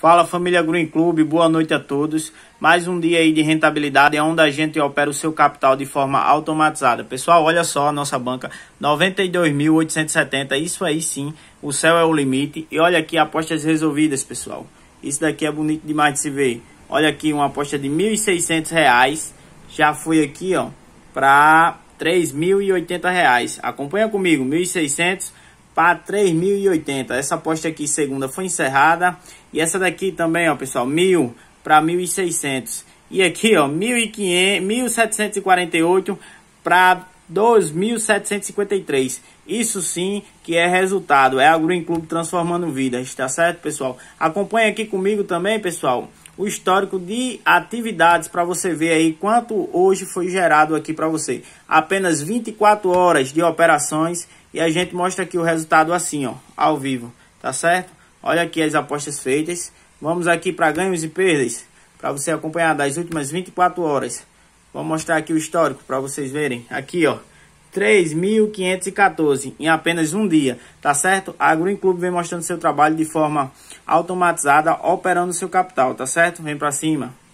Fala família Green Club, boa noite a todos. Mais um dia aí de rentabilidade é onde a gente opera o seu capital de forma automatizada. Pessoal, olha só a nossa banca, 92.870, isso aí sim, o céu é o limite. E olha aqui apostas resolvidas, pessoal. Isso daqui é bonito demais de se ver. Olha aqui uma aposta de R$ 1.600, já fui aqui, ó, para R$ 3.080. Acompanha comigo, 1.600 para 3.080. Essa aposta aqui, segunda, foi encerrada. E essa daqui também, ó, pessoal, 1.000 para 1.600. E aqui, ó, 1.748 para 2.753. Isso sim que é resultado. É a Green Club transformando vidas, tá certo, pessoal? Acompanhe aqui comigo também, pessoal, o histórico de atividades para você ver aí quanto hoje foi gerado aqui para você. Apenas 24 horas de operações e a gente mostra aqui o resultado assim, ó, ao vivo, tá certo? Olha aqui as apostas feitas. Vamos aqui para ganhos e perdas, para você acompanhar das últimas 24 horas. Vou mostrar aqui o histórico para vocês verem. Aqui, ó. 3.514 em apenas um dia, tá certo? A Green Club vem mostrando seu trabalho de forma automatizada, operando seu capital, tá certo? Vem para cima.